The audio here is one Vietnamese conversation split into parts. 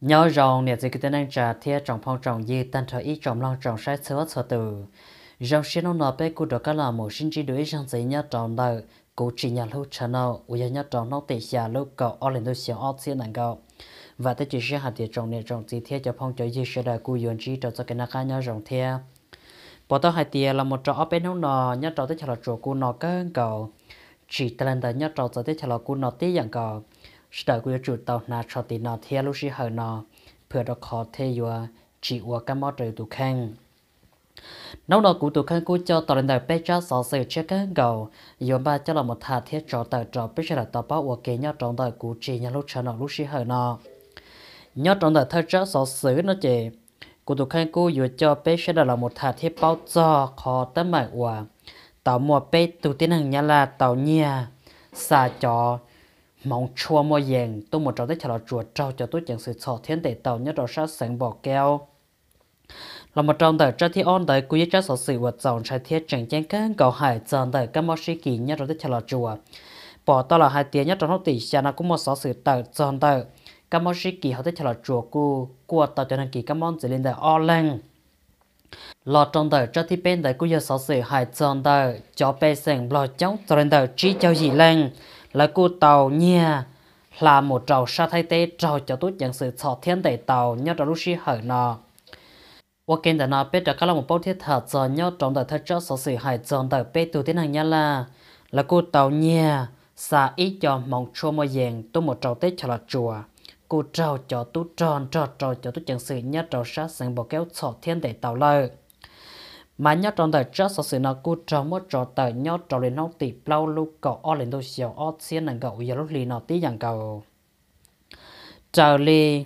nhớ rồng nè dịch tên anh trả thiệt trong phòng trọng gì tan thời ít trong lòng trọng sai sửa sửa từ dòng xin ông nói bé cụ được cả là một sinh chỉ đối sang giấy nhớ trọng đời cụ chỉ nhà lưu channel nó uya nhớ trọng nó tệ xà lúc cậu ở lên đôi xìa ở xin nàng cậu và tới chỉ sẽ hạt tiệt trọng nè trọng gì thiệt cho phong trọng gì sẽ đời cụ yến chỉ cho cho cái nạc nhớ rồng thiệt bỏ tao hai tiền là một trò ở bên ông nọ nhớ trọng tới chả là chỗ cụ nọ cơn cậu chỉ tên là nhớ trọng tới chả là cụ nọ tí dạng cậu sợ quy chủ tàu na cho tí nó theo lúc sĩ hở nó vừa đó khó theo dùa chỉ ua các mô trời tụ khăn nấu nó của tụ khăn cú cho tàu lên đời bé cho sáu sự chết cái gầu yếm ba cho là một thà thiết trò tờ cho bây giờ là tàu bao của kế nhau trong đời của chỉ nhau lúc chờ nó lúc sĩ hở nó nhau trong đời thơ cho sáu sự nó chỉ của tụ khăn cú vừa cho bé sẽ là một thà thiết bao cho khó tấm mải của tàu mua bé tụ tiến hàng nhà là tàu nhà xà chó mong chua mua yên tôi một trò tới chả là chùa trao cho tôi chẳng sự sọ thiên để tàu nhất đầu sát sáng bỏ keo là một trong đời trái thi on đời quý trái sở sự vật dòng trái thiết chẳng chén cân cầu hải dần đời các mô sĩ kỳ nhất rồi tới chả là chùa bỏ to là hai tiếng nhất trong hốc tỷ xa nó cũng một sở sự tờ dần đời các mô sĩ kỳ họ tới chả là chùa cu của tàu cho nên kỳ các món chỉ lên đời o lên lo trong đời trái thi bên đời quý sở sự hải dần đời cho bê sành lo chống cho đời chi cho dị lên là cô tàu nhà là một trầu sa thay tế trầu cho tốt nhận sự sọ thiên đầy tàu nhau trầu lúc hở nọ và kênh đã nói biết đã có là một bao thiết thật giờ nhau trong đời thất chất sở sự hại dòng đời bê tù tiến hành nhá là là cô tàu nhà xa ít cho mong chua mô dèn tôi một trầu tết cho là chùa cô trầu cho tú tròn trò trầu cho tú chẳng sự nhá trầu sát sáng bỏ kéo sọ thiên đầy tàu lời mà nhớ trong thời trước sau sự nó cú trong một trò tờ nhớ trong lên nóc tỷ plau lúc cậu ở lên đôi xiao ở xiên nàng cậu giờ lúc lì nó tí dạng cậu trở lì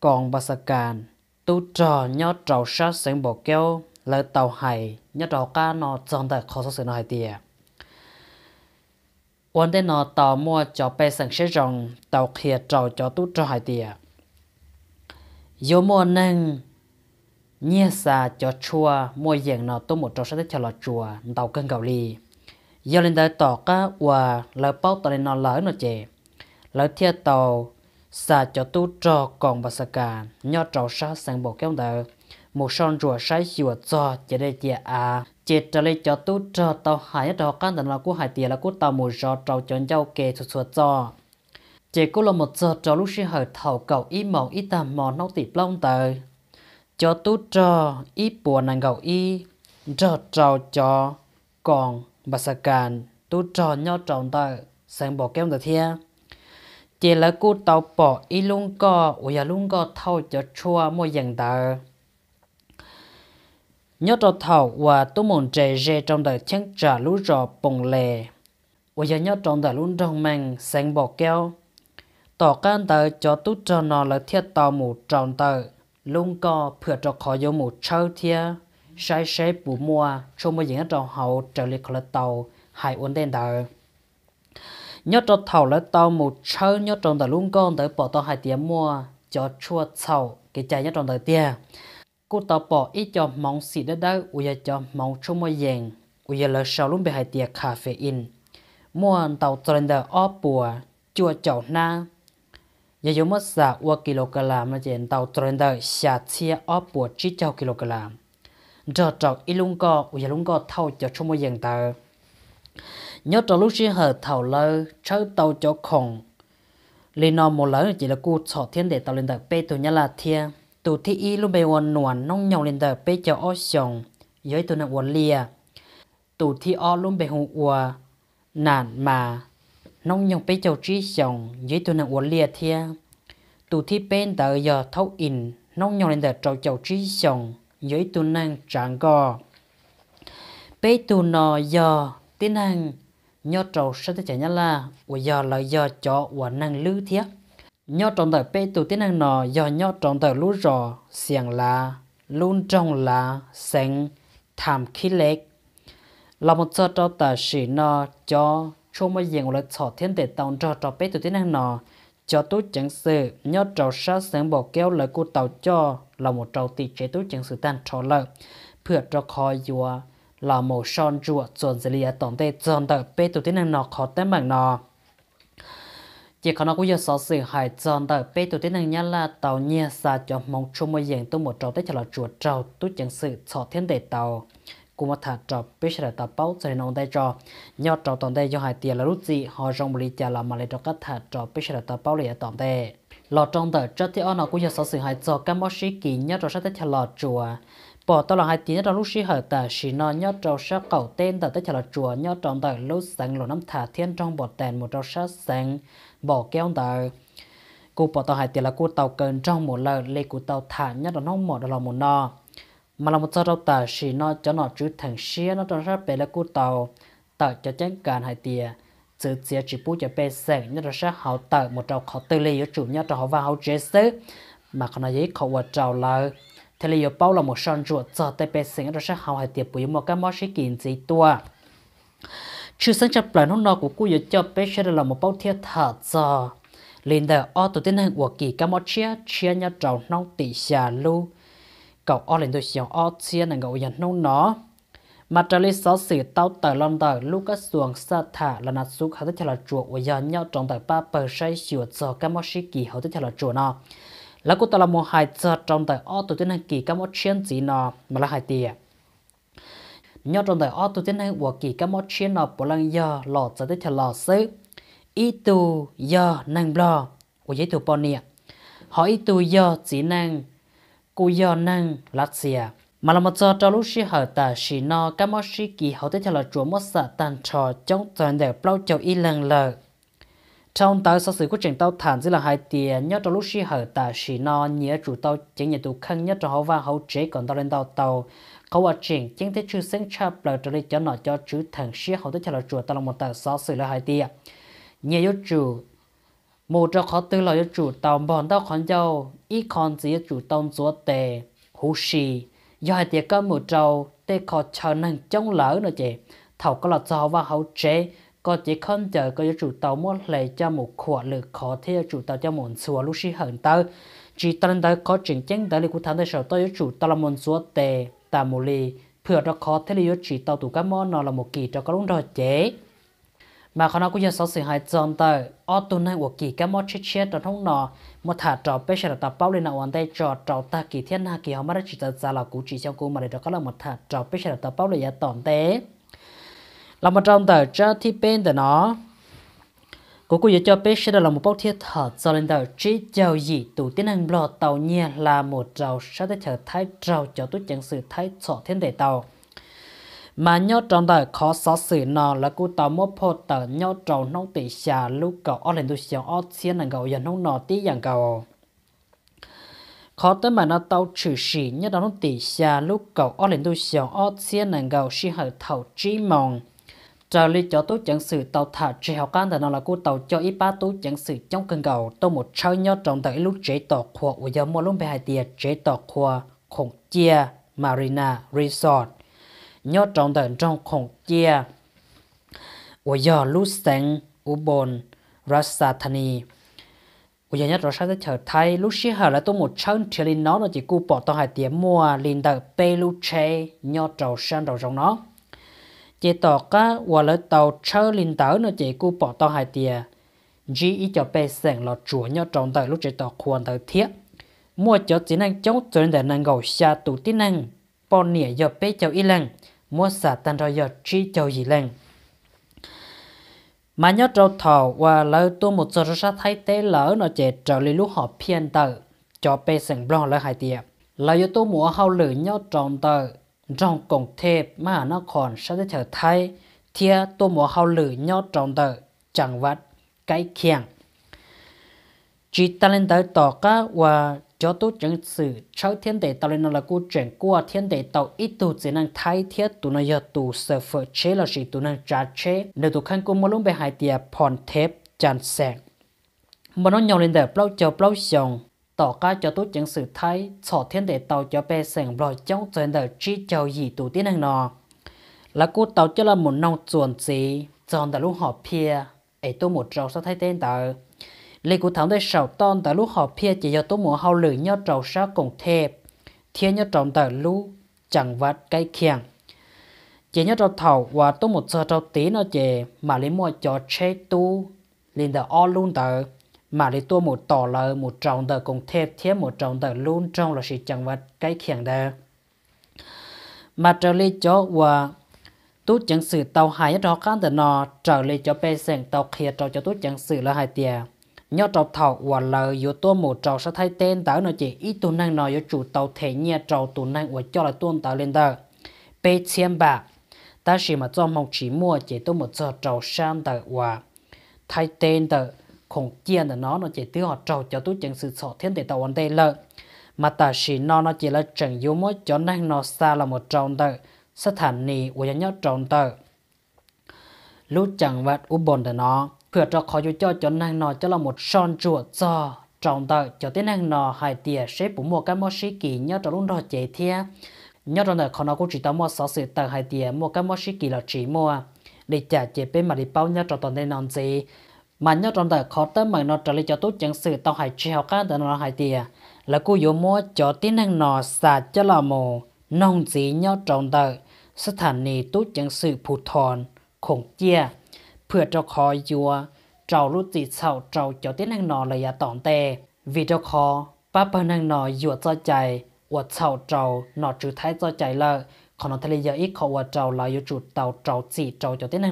còn bà sa càn tu trò nhớ trầu sát sen bộ kéo lời tàu hải nhớ trầu ca nó trong thời khó sau sự nó hay tiề quan đến nó tàu mua cho bay sẵn sẽ rồng tàu kia trầu cho tu trò hải tiề ยมอนัง nhẹ xa cho chua mua dạng nó tôi một trò sẽ cho lo chua tàu cân gạo lì giờ lên tới tàu cá và lỡ bao tỏ lên nó lỡ nó chè lỡ theo tàu xa cho tu trò còn bà sạc cả nho trò sa sang bộ kéo đỡ một son rùa sái chùa cho chè đây chè à chè trở lại cho tu trò tàu hải trò căn tận là của hải tiền là của tàu một rò trò cho nhau kề thuộc thuộc cho chè cũng là một giờ trò lúc sinh hở thầu cầu y mộng y tà mò nấu tỉ plong tới cho tu trò y bùa nàng gạo y trò trò cho còn bà sa càn tu trò nhau trọng tờ sang bỏ kem tờ thia chỉ là cô tàu bỏ y luôn có ủa ya dạ luôn có thâu cho chua mua dạng tờ nhớ trò thầu và tu mồn trẻ rê trong đời chẳng trả lũ rò bồng lề ủa giờ dạ nhớ trong đời luôn trong mang sang bỏ keo tỏ can tờ cho tu trò nó là thiết tàu mù tròn tờ lung co phượt cho khó vô một châu thia sai sai bù mua cho mua những trò hậu trở lại khỏi tàu hải uốn đen đời nhớ trò thầu lại tàu một châu nhớ trò đời lung con tới bỏ tàu hải tiệm mua cho chua sầu cái chai nhớ trò đời tia cô tàu bỏ ít cho mong xì đất đất uy cho mong cho mua dèn uy là sau luôn bị hải tiệm caffeine mua tàu trần đời ó bùa chua chậu na ยายมัสาวกิโลกรัมนะเจนเตาตรนเดชาเชียออปวดจิเจ้ากิโลกรัมจอจอกอีลุงก็อุยลุงก็เท่าจะชั่วโมยังเตายอดจอลูกชิ้นเหอเท่าเลยเช้าเตาจอกของลีนอมหมดแล้วจีละกูสอดเทียนเดตเตาเลนเดเปตัวนยาลาเทียตัวที่อีลุงเบวนหนวนน้องยองเลนเดเปเจ้าอ้อชงย้อยตัวนักวนเลียตัวที่อ้อลุงเบหัวนานมา nông nhung bê châu trí chồng dưới tôi nâng uốn lia thia tụ thi bên tờ giờ thấu in nông nhung lên tờ trâu châu trí chồng dưới tôi nâng trạng gò bây tụ nọ giờ tiến năng nhớ trâu sẽ tới chạy nhá là của giờ là giờ cho của năng lư thiết nhớ trong tờ bây tụ tiến năng nọ giờ nhớ trong tờ lú rò xiềng là luôn trong là xanh thảm khí lệch là một giờ trâu tờ xỉ nọ cho cho mà yên là thọ thiên để tàu cho cho bé tụi thế năng nọ cho tú chẳng sự nhớ trâu sát sáng bỏ kéo lời cô tàu cho là một trâu tỷ chế tú chẳng sự tan cho lợi พื่อจะคอยอยู่ลาโมชอนจัวจนเสียตอนเตจนเตเปตุที่นั่งนอขอแต่บางนอจีขณะกูจะสอสื่อหายจนเตเปตุที่นั่งยันละเตาเนียซาจอมมองชุมเยียงตัวหมดเราได้ฉลาดจัวเจ้าตุจังสื่อสอเทียนเตเตา cũng mà thả trò biết là tập bao sẽ nông đây trò nhau trò tồn đây do hai tiền là rút gì họ rong bì trả là mà lấy trò các thả trò biết là tập bao lại tồn đây lọ trong tờ chất thì ông nó cũng giờ sáu sự hai trò cam bao sĩ kỳ nhớ trò sát tới chả lọ chùa bỏ tao là hai tiếng trong lúc sĩ hở tờ sĩ nó nhớ trò sát cầu tên tờ tới chả lọ chùa nhớ trong tờ lúc sáng lỗ năm thả thiên trong bọt tèn một trò sát sáng bỏ kéo tờ cô bỏ tàu hai tiền là cô tàu cần trong một lần lấy cô tàu thả nhất là nó một là một nọ mà là một sao đâu tờ xì nó cho nó chữ thằng xía nó trong sát bể là cú tàu tàu cho chén cạn hai tìa sự chia chỉ bút cho bê sẻ nhớ trong sát hậu tàu một trâu khó tư lý ở chủ nhớ trong họ vào hậu chế sứ mà còn nói giấy khẩu vật trào là thế là bao là một son ruột cho tới bể sẻ nhớ trong hậu hai tìa bùi một cái món sĩ kiện gì tua chữ sáng chập lại nó nó của cú giờ cho bể sẻ là một bao thiết thở cho lên đời ô tụi tên hàng của kỳ cái chia chia nhớ trâu nông tỷ xà lưu cầu o lên tôi xiong o chia là ngậu yên nông nó mà trả lời sáu sự tao tờ lon tờ lúc các xuồng sa thả là nạt xuống hậu tích là chùa của giờ nhau trong tờ ba bờ say chiều cho các món sĩ kỳ hậu tích là chùa nó là cô ta là một hai giờ trong tờ o tụi tiến hành kỳ các món chiến gì nó mà là hai tiền nhau trong tờ o tụi tiến hành của kỳ các món chiến nó bộ lăng giờ lọt giờ tích là xứ ý tu giờ năng blo của giấy tờ bọn nè hỏi ý tu giờ chỉ năng cú yo năng lát xìa mà là một giờ cho lúc xí hở ta xí nó cái món xí kỳ hậu tới cho là chúa mất sợ tàn trò chống toàn đẹp bao châu y lần lờ trong tới sau sự của trình tàu thản dưới là hai tiền nhớ cho lúc xí hở ta xí nó nhớ chủ tàu chỉ nhớ tụ khăn nhớ cho hậu và hậu chế còn tàu lên tàu tàu câu ở trình chính thế chữ sinh chập là trở đi cho nó cho chữ thằng xí hậu tới cho là chúa tàu là một tờ sau sự là hai tiền nhớ chủ một trong khó tư là chủ tông bọn tao con dâu ít con chỉ chủ tàu chúa tệ hú xì do hai tiệc có một trâu tê khó chờ nâng chống lỡ nữa chị thầu có là cho và hậu chế có chỉ con chờ có chủ tàu muốn lấy cho một khoa lực khó thế chủ tàu cho một xua lúc xí hận tớ chỉ tân tớ có chuyện chân tớ lý của thằng tớ sợ tớ chủ tàu là một xua tệ tà mù lì khó thế lý chỉ tàu tụ cá món nó là một kỳ cho có đúng rồi chế mà con nó cũng giờ sáu sự hại chọn tờ ở tu này của kỳ các mót chết chết trong thông nọ một thả trò bây giờ tập bao lên nào anh đây trò trò ta kỳ thiên hạ kỳ họ mà đã chỉ tờ ra là cũ chỉ trong cũ mà để đó có là một thả trò bây giờ tập bao lên giá tổng tế là một trong tờ cho thi bên tờ nó cô cô cho biết sẽ là một bốc thiết thở cho lên đầu chỉ chào gì tụ tiến hành lò tàu nhiên là một trào sẽ thể trở thái trào cho tôi chẳng sự thái sọ thiên đề tàu mà nhớ trong đời khó xóa xử nó là cú tàu mốt phô tờ nhớ trầu nông tỷ xà lúc cầu ở lên tu xéo ở chiến là cầu giờ nông nọ tí dạng cầu khó tới mà nó tàu trừ sĩ nhớ đó nông tỷ xà lúc cầu ở lên tu xéo ở chiến là cầu si hở thầu trí mong trở lý cho tú chẳng sự tàu thả chỉ học thì nó là cú tàu cho ít ba tú chẳng sự trong cơn cầu tôi một trâu nhớ trong đời lúc chế tọt khoa của giờ mua lúc về hai tiệt chế tọt khoa khổng chia Marina Resort nhớ trong đời trong khổng chia ủa giờ lúc sáng u bồn ra thân thani ủa giờ nhất rồi sao trở thay lúc xí hở là tôi một chân chỉ lên nó nó chỉ cú bỏ tao hai tiếng mua liền đợi pe lúc che nhớ trầu sang đầu trong nó chỉ tỏ cá ủa lỡ tàu chơi lên tàu nó chỉ cú bỏ tao hai tiếng chỉ ý cho pe sáng là chúa nhớ trong đời lúc chỉ tỏ khuôn đời thiết mua cho chỉ năng chống cho nên năng gầu xa tụ tí năng bỏ nỉa giờ pe cho y lăng mua xả tan rồi giờ chi châu gì lên mà nhớ trâu thọ và lỡ tu một số ra thấy tế lỡ nó chạy trở lại lúc họ phiền tờ cho bê sừng bông lỡ hai tiệp lỡ yo tôi mua hao lử nhớ tròn tờ trong cổng thép mà nó còn sẽ trở thay thia tôi mua hao lử nhớ tròn tờ chẳng vật cái khiang chỉ ta lên tới tỏ cá và cho tu chứng sự sau thiên đệ tàu lên là cô chuyển qua thiên đệ tàu ít tu chỉ năng thay thiết tu năng giờ tu sở phở chế là gì tu năng trả chế nếu tu khăn cô mà lúc bé hai tiệp phòn thép chàn sẹt mà nó nhau lên đời bao chờ bao xong tỏ ca cho tu chứng sự thay cho thiên đệ tàu cho bé sẹn lo trong trên đời chi chào gì tu tiến năng nọ là cô tàu cho là một nông chuẩn gì chọn đã lúc họ pia ấy tôi một trâu sao thay tên tàu lấy của thằng đây sầu ton tại lúc họ phe chỉ do tố mùa hao lử nhau trầu sa cùng thề thiên nhau trọng tại lúc chẳng vặt cây khiang chỉ nhau trầu thầu và tố một sơ trầu tí nó chè mà lấy mua cho chế tu liền đờ o luôn tờ mà lấy tua một tỏ lời một trọng tờ cùng thề thiên một trọng tờ luôn trong là sự chẳng vặt cây khiang đờ mà trở lấy cho và tú chẳng sự tàu nhất họ khán tờ nọ trở lấy cho bê sèn tàu kia trầu cho tú chẳng sự là hai tiền nhớ trâu thọ và lờ yếu tôi một trâu sẽ thay tên tớ nó chỉ ít tu năng nó yếu chủ tàu thể nhẹ trâu tu năng và cho là tuôn tớ lên tờ bê chiêm bạc ta chỉ mà cho một chỉ mua chỉ tôi một giờ trâu sang tờ và thay tên tờ khổng chiên tờ nó nó chỉ tiêu họ trâu cho tôi chẳng sự sọ thiên để tàu ăn đây lợ mà ta chỉ nó nó chỉ là chẳng yếu mỗi cho năng nó xa là một trâu tờ sát thản nì và nhớ trâu tờ lúc chẳng vật u bồn tờ nó พื่อจะขออยู่เจ้าจนนางนอจะเราหมดซ่อนจวดจอจองเตอจะเต้นนางนอหายเตี๋ยเชฟปุ่มมัวกันมอชิกีเนาะจะรุ่นรอเจเทียเนาะจะเนอขอนอกูจิตามอสอสือเตอหายเตี๋ยมัวกันมอชิกีเราจีมัวดิจ่าเจเป็นมาดิเป้าเนาะจะตอนได้นอนจีมันเนาะจะเนอขอเต้นมันนอจะเลยจะตุ๊จังสือเตอหายเชียวกันเตอนอหายเตี๋ยแล้วกูโยมัวจะเต้นนางนอสาจะเราหมนองจีเนาะจองเตอสถานีตุ๊จังสือผูทอนคงเจียพื่อจะคอยยัว เจ้ารู้จิตเศร้า เจ้าเจ้าเต้นนังนอเลยะตองเตวีเี้าคอป้าเปนังนอยัวเจใจอวดเศร้าเจ้า หนอจืดท้ายใจใจละขอนทะเลยะอีกขอวดเจ้าลายอยู่จุดเต่าเจ้าจีเจ้าเจ้าเต้นนัง